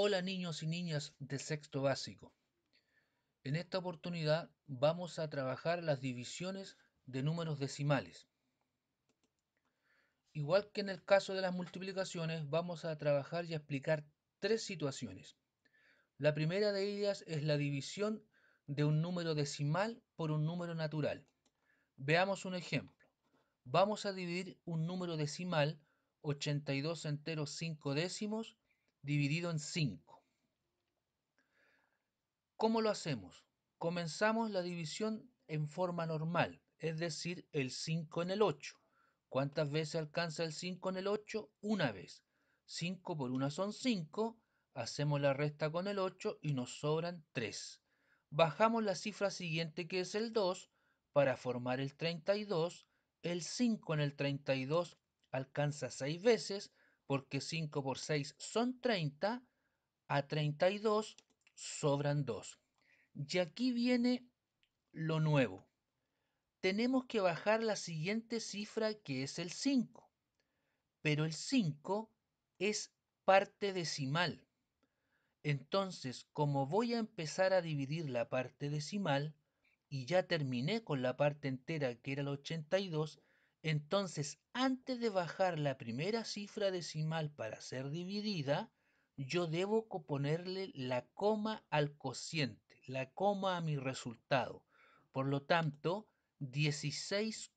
Hola niños y niñas de sexto básico. En esta oportunidad vamos a trabajar las divisiones de números decimales. Igual que en el caso de las multiplicaciones, vamos a trabajar y explicar tres situaciones. La primera de ellas es la división de un número decimal por un número natural. Veamos un ejemplo. Vamos a dividir un número decimal, 82 enteros 5 décimos, dividido en 5. ¿Cómo lo hacemos? Comenzamos la división en forma normal, es decir, el 5 en el 8. ¿Cuántas veces alcanza el 5 en el 8? Una vez. 5 por 1 son 5, hacemos la resta con el 8 y nos sobran 3. Bajamos la cifra siguiente que es el 2 para formar el 32. El 5 en el 32 alcanza 6 veces porque 5 por 6 son 30, a 32 sobran 2. Y aquí viene lo nuevo. Tenemos que bajar la siguiente cifra que es el 5, pero el 5 es parte decimal. Entonces, como voy a empezar a dividir la parte decimal, y ya terminé con la parte entera que era el 82, entonces, antes de bajar la primera cifra decimal para ser dividida, yo debo ponerle la coma al cociente, la coma a mi resultado. Por lo tanto, 16,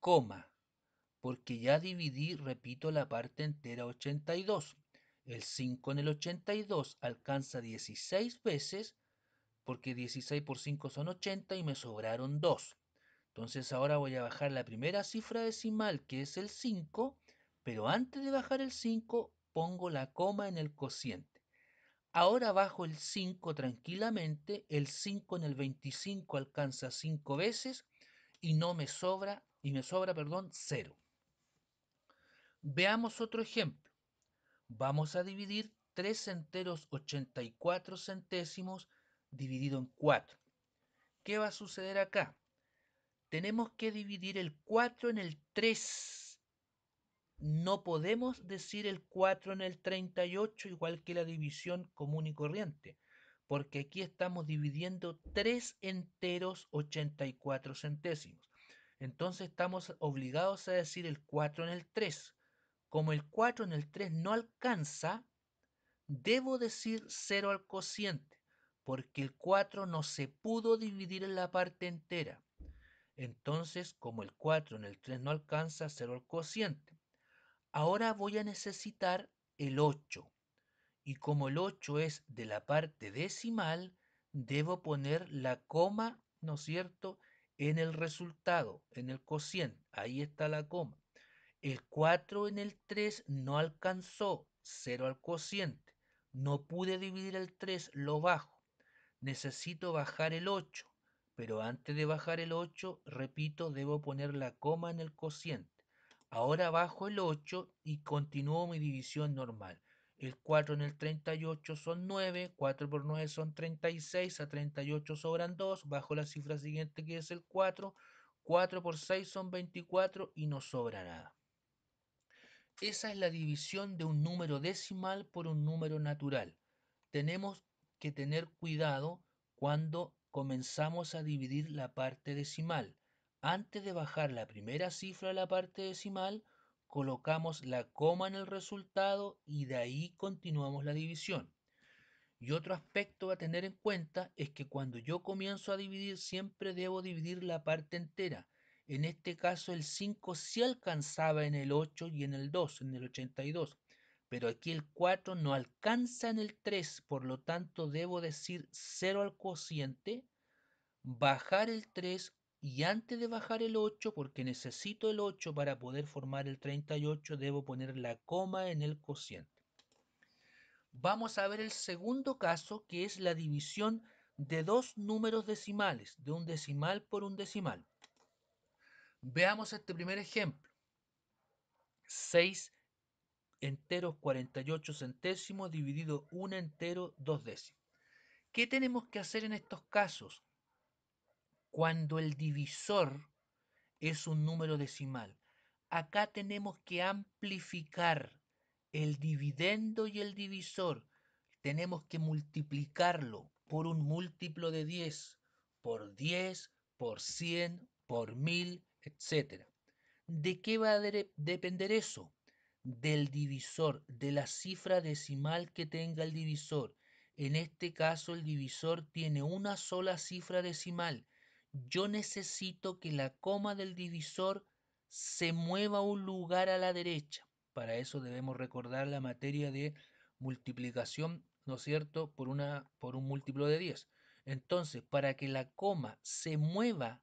coma, porque ya dividí, repito, la parte entera 82. El 5 en el 82 alcanza 16 veces, porque 16 por 5 son 80 y me sobraron 2. Entonces ahora voy a bajar la primera cifra decimal, que es el 5, pero antes de bajar el 5 pongo la coma en el cociente. Ahora bajo el 5 tranquilamente, el 5 en el 25 alcanza 5 veces y no me sobra, y me sobra, perdón, 0. Veamos otro ejemplo. Vamos a dividir 3 enteros 84 centésimos dividido en 4. ¿Qué va a suceder acá? tenemos que dividir el 4 en el 3. No podemos decir el 4 en el 38 igual que la división común y corriente, porque aquí estamos dividiendo 3 enteros 84 centésimos. Entonces estamos obligados a decir el 4 en el 3. Como el 4 en el 3 no alcanza, debo decir 0 al cociente, porque el 4 no se pudo dividir en la parte entera. Entonces, como el 4 en el 3 no alcanza, 0 al cociente. Ahora voy a necesitar el 8. Y como el 8 es de la parte decimal, debo poner la coma, ¿no es cierto?, en el resultado, en el cociente. Ahí está la coma. El 4 en el 3 no alcanzó, 0 al cociente. No pude dividir el 3, lo bajo. Necesito bajar el 8. Pero antes de bajar el 8, repito, debo poner la coma en el cociente. Ahora bajo el 8 y continúo mi división normal. El 4 en el 38 son 9, 4 por 9 son 36, a 38 sobran 2, bajo la cifra siguiente que es el 4, 4 por 6 son 24 y no sobra nada. Esa es la división de un número decimal por un número natural. Tenemos que tener cuidado cuando comenzamos a dividir la parte decimal. Antes de bajar la primera cifra a la parte decimal, colocamos la coma en el resultado y de ahí continuamos la división. Y otro aspecto a tener en cuenta es que cuando yo comienzo a dividir siempre debo dividir la parte entera. En este caso el 5 sí alcanzaba en el 8 y en el 2, en el 82 pero aquí el 4 no alcanza en el 3, por lo tanto debo decir 0 al cociente, bajar el 3 y antes de bajar el 8, porque necesito el 8 para poder formar el 38, debo poner la coma en el cociente. Vamos a ver el segundo caso, que es la división de dos números decimales, de un decimal por un decimal. Veamos este primer ejemplo. 6 enteros 48 centésimos dividido 1 entero 2 décimos. ¿Qué tenemos que hacer en estos casos? Cuando el divisor es un número decimal. Acá tenemos que amplificar el dividendo y el divisor. Tenemos que multiplicarlo por un múltiplo de 10, por 10, por 100, por 1000, etc. ¿De qué va a depender eso? del divisor, de la cifra decimal que tenga el divisor. En este caso el divisor tiene una sola cifra decimal. Yo necesito que la coma del divisor se mueva un lugar a la derecha. Para eso debemos recordar la materia de multiplicación, ¿no es cierto?, por, una, por un múltiplo de 10. Entonces, para que la coma se mueva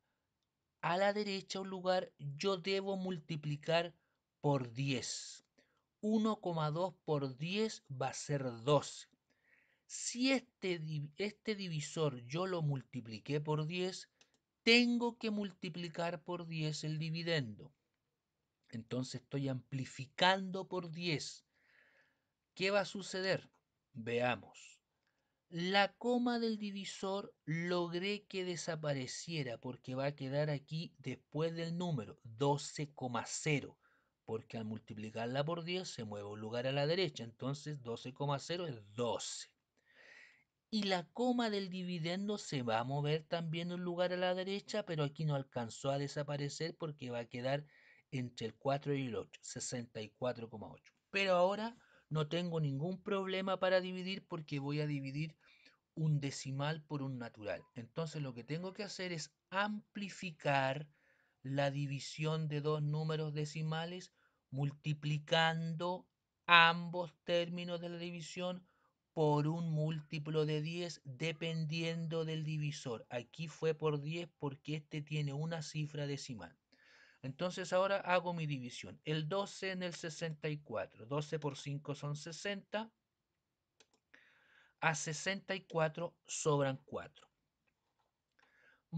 a la derecha un lugar, yo debo multiplicar por 10. 1,2 por 10 va a ser 12. Si este, este, divisor yo lo multipliqué por 10, tengo que multiplicar por 10 el dividendo. Entonces estoy amplificando por 10. ¿Qué va a suceder? Veamos. La coma del divisor logré que desapareciera porque va a quedar aquí después del número 12,0 porque al multiplicarla por 10 se mueve un lugar a la derecha, entonces 12,0 es 12. Y la coma del dividendo se va a mover también un lugar a la derecha, pero aquí no alcanzó a desaparecer porque va a quedar entre el 4 y el 8, 64,8. Pero ahora no tengo ningún problema para dividir porque voy a dividir un decimal por un natural. Entonces lo que tengo que hacer es amplificar la división de dos números decimales multiplicando ambos términos de la división por un múltiplo de 10 dependiendo del divisor. Aquí fue por 10 porque este tiene una cifra decimal. Entonces ahora hago mi división. El 12 en el 64. 12 por 5 son 60. A 64 sobran 4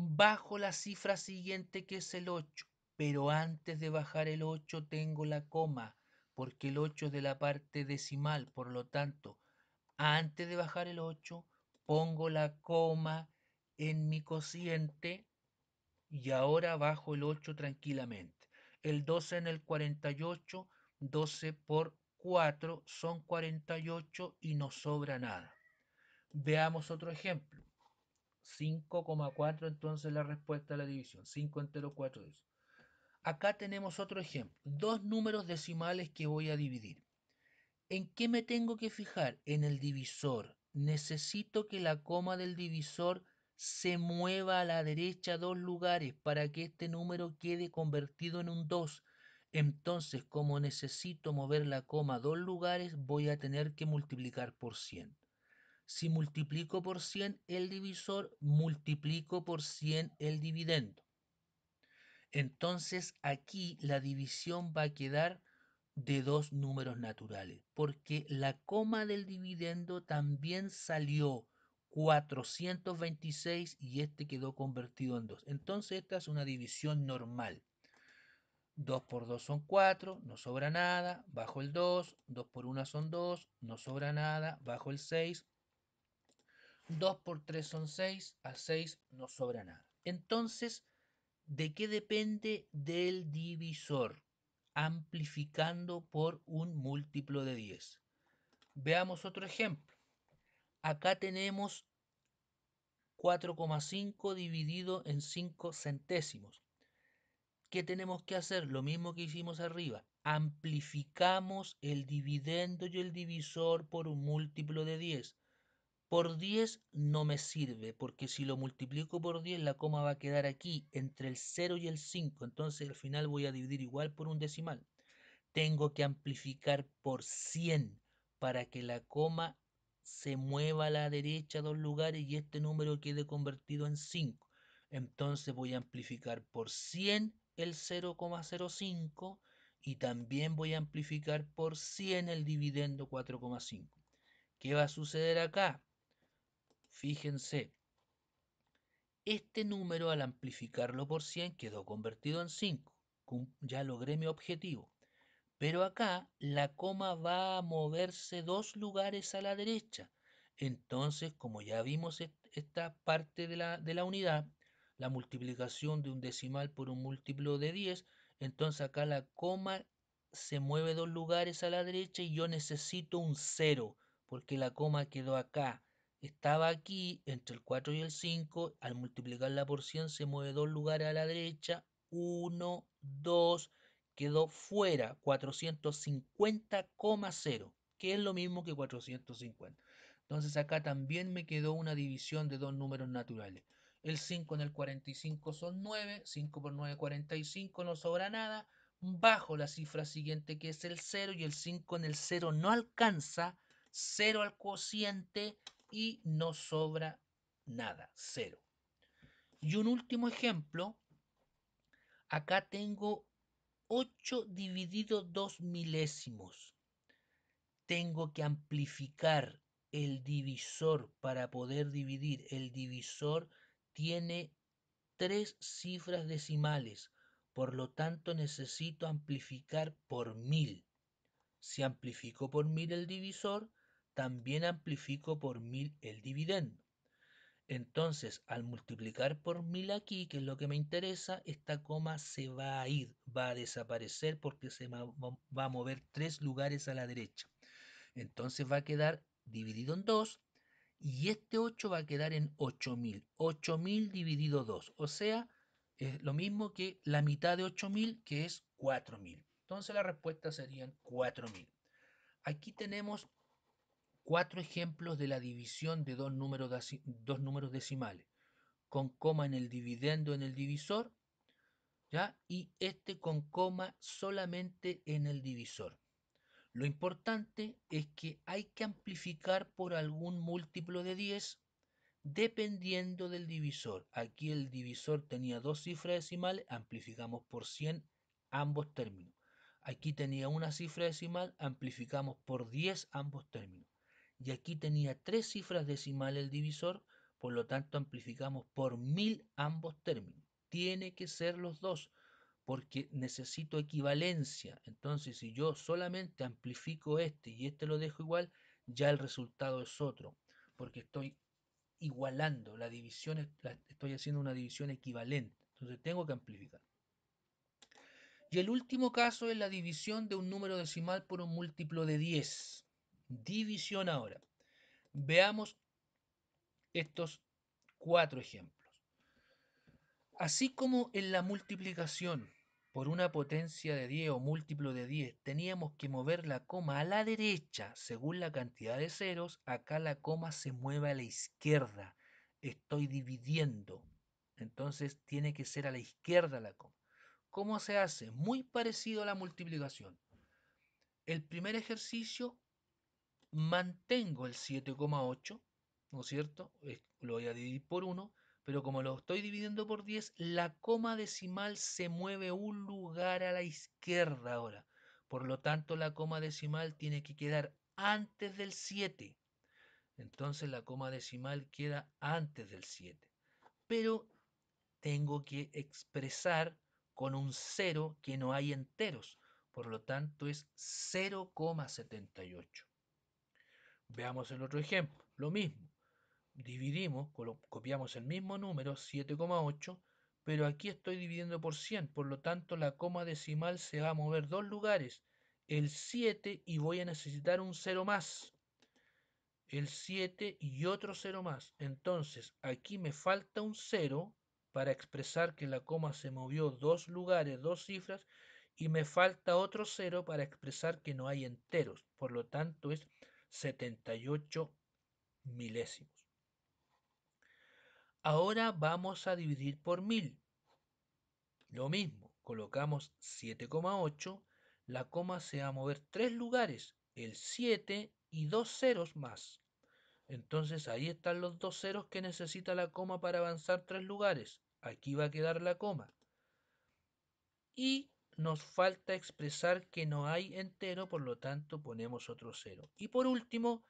bajo la cifra siguiente que es el 8, pero antes de bajar el 8 tengo la coma, porque el 8 es de la parte decimal, por lo tanto, antes de bajar el 8 pongo la coma en mi cociente y ahora bajo el 8 tranquilamente. El 12 en el 48, 12 por 4 son 48 y no sobra nada. Veamos otro ejemplo. 5,4 entonces la respuesta a la división. 5 entero 4 es. Acá tenemos otro ejemplo. Dos números decimales que voy a dividir. ¿En qué me tengo que fijar? En el divisor. Necesito que la coma del divisor se mueva a la derecha dos lugares para que este número quede convertido en un 2. Entonces, como necesito mover la coma dos lugares, voy a tener que multiplicar por 100. Si multiplico por 100 el divisor, multiplico por 100 el dividendo. Entonces aquí la división va a quedar de dos números naturales, porque la coma del dividendo también salió 426 y este quedó convertido en 2. Entonces esta es una división normal. 2 por 2 son 4, no sobra nada, bajo el 2, 2 por 1 son 2, no sobra nada, bajo el 6, 2 por 3 son 6, a 6 no sobra nada. Entonces, ¿de qué depende del divisor? Amplificando por un múltiplo de 10. Veamos otro ejemplo. Acá tenemos 4,5 dividido en 5 centésimos. ¿Qué tenemos que hacer? Lo mismo que hicimos arriba. Amplificamos el dividendo y el divisor por un múltiplo de 10 por 10 no me sirve, porque si lo multiplico por 10 la coma va a quedar aquí, entre el 0 y el 5, entonces al final voy a dividir igual por un decimal. Tengo que amplificar por 100 para que la coma se mueva a la derecha dos lugares y este número quede convertido en 5. Entonces voy a amplificar por 100 el 0,05 y también voy a amplificar por 100 el dividendo 4,5. ¿Qué va a suceder acá? Fíjense, este número al amplificarlo por 100 quedó convertido en 5. Ya logré mi objetivo. Pero acá la coma va a moverse dos lugares a la derecha. Entonces, como ya vimos esta parte de la, unidad, la multiplicación de un decimal por un múltiplo de 10, entonces acá la coma se mueve dos lugares a la derecha y yo necesito un 0, porque la coma quedó acá estaba aquí entre el 4 y el 5, al multiplicar la porción se mueve dos lugares a la derecha, 1, 2, quedó fuera 450,0, que es lo mismo que 450. Entonces acá también me quedó una división de dos números naturales. El 5 en el 45 son 9, 5 por 9 45, no sobra nada. Bajo la cifra siguiente que es el 0 y el 5 en el 0 no alcanza, 0 al cociente, y no sobra nada, cero. Y un último ejemplo, acá tengo 8 dividido 2 milésimos. Tengo que amplificar el divisor para poder dividir. El divisor tiene tres cifras decimales, por lo tanto necesito amplificar por mil. Si amplifico por mil el divisor, también amplifico por 1000 el dividendo. Entonces, al multiplicar por 1000 aquí, que es lo que me interesa, esta coma se va a ir, va a desaparecer porque se va a mover tres lugares a la derecha. Entonces va a quedar dividido en 2 y este 8 va a quedar en 8000. 8000 dividido 2, o sea, es lo mismo que la mitad de 8000 que es 4000. Entonces la respuesta serían 4000. Aquí tenemos cuatro ejemplos de la división de dos números, dos números decimales, con coma en el dividendo en el divisor, ¿ya? y este con coma solamente en el divisor. Lo importante es que hay que amplificar por algún múltiplo de 10 dependiendo del divisor. Aquí el divisor tenía dos cifras decimales, amplificamos por 100 ambos términos. Aquí tenía una cifra decimal, amplificamos por 10 ambos términos y aquí tenía tres cifras decimales el divisor, por lo tanto amplificamos por mil ambos términos. Tiene que ser los dos, porque necesito equivalencia. Entonces, si yo solamente amplifico este y este lo dejo igual, ya el resultado es otro, porque estoy igualando, la división, estoy haciendo una división equivalente. Entonces tengo que amplificar. Y el último caso es la división de un número decimal por un múltiplo de 10 división ahora. Veamos estos cuatro ejemplos. Así como en la multiplicación por una potencia de 10 o múltiplo de 10 teníamos que mover la coma a la derecha según la cantidad de ceros, acá la coma se mueve a la izquierda. Estoy dividiendo. Entonces tiene que ser a la izquierda la coma. ¿Cómo se hace? Muy parecido a la multiplicación. El primer ejercicio mantengo el 7,8, ¿no es cierto? Lo voy a dividir por 1, pero como lo estoy dividiendo por 10, la coma decimal se mueve un lugar a la izquierda ahora. Por lo tanto, la coma decimal tiene que quedar antes del 7. Entonces la coma decimal queda antes del 7. Pero tengo que expresar con un 0 que no hay enteros. Por lo tanto es 0,78. Veamos el otro ejemplo, lo mismo. Dividimos, copiamos el mismo número, 7,8, pero aquí estoy dividiendo por 100, por lo tanto la coma decimal se va a mover dos lugares, el 7 y voy a necesitar un 0 más. El 7 y otro 0 más. Entonces aquí me falta un 0 para expresar que la coma se movió dos lugares, dos cifras, y me falta otro 0 para expresar que no hay enteros. Por lo tanto es 78 milésimos. Ahora vamos a dividir por mil. Lo mismo, colocamos 7,8, la coma se va a mover tres lugares, el 7 y dos ceros más. Entonces ahí están los dos ceros que necesita la coma para avanzar tres lugares. Aquí va a quedar la coma. Y nos falta expresar que no hay entero, por lo tanto ponemos otro cero. Y por último,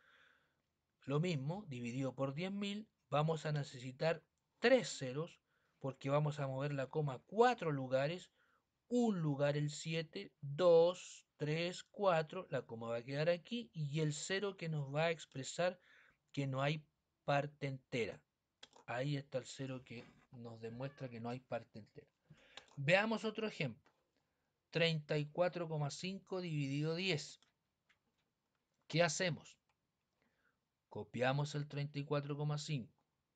lo mismo, dividido por 10.000, vamos a necesitar tres ceros, porque vamos a mover la coma cuatro lugares, un lugar el 7, 2, 3, 4, la coma va a quedar aquí, y el cero que nos va a expresar que no hay parte entera. Ahí está el cero que nos demuestra que no hay parte entera. Veamos otro ejemplo. 34,5 dividido 10. ¿Qué hacemos? Copiamos el 34,5.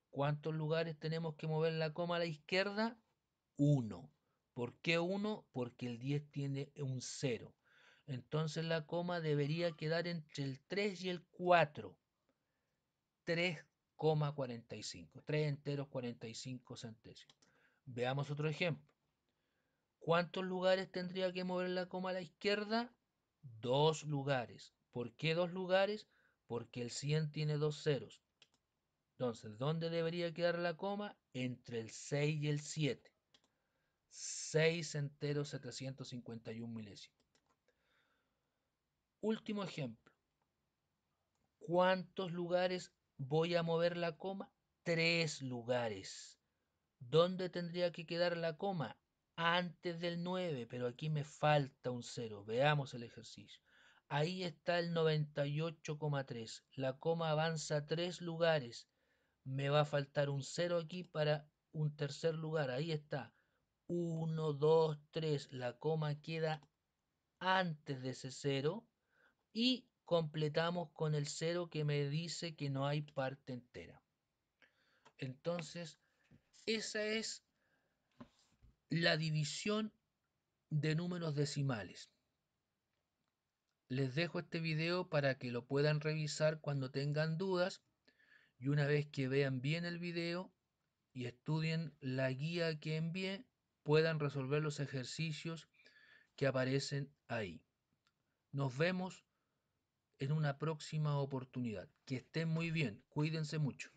¿Cuántos lugares tenemos que mover la coma a la izquierda? 1. ¿Por qué 1? Porque el 10 tiene un 0. Entonces la coma debería quedar entre el 3 y el 4. 3,45. 3 enteros 45 centésimos. Veamos otro ejemplo. ¿Cuántos lugares tendría que mover la coma a la izquierda? Dos lugares. ¿Por qué dos lugares? Porque el 100 tiene dos ceros. Entonces, ¿dónde debería quedar la coma? Entre el 6 y el 7. 6 enteros 751 milésimos. Último ejemplo. ¿Cuántos lugares voy a mover la coma? Tres lugares. ¿Dónde tendría que quedar la coma? antes del 9, pero aquí me falta un 0. Veamos el ejercicio. Ahí está el 98,3. La coma avanza 3 lugares. Me va a faltar un 0 aquí para un tercer lugar. Ahí está. 1, 2, 3. La coma queda antes de ese 0. Y completamos con el 0 que me dice que no hay parte entera. Entonces, esa es la división de números decimales. Les dejo este video para que lo puedan revisar cuando tengan dudas y una vez que vean bien el video y estudien la guía que envié, puedan resolver los ejercicios que aparecen ahí. Nos vemos en una próxima oportunidad. Que estén muy bien, cuídense mucho.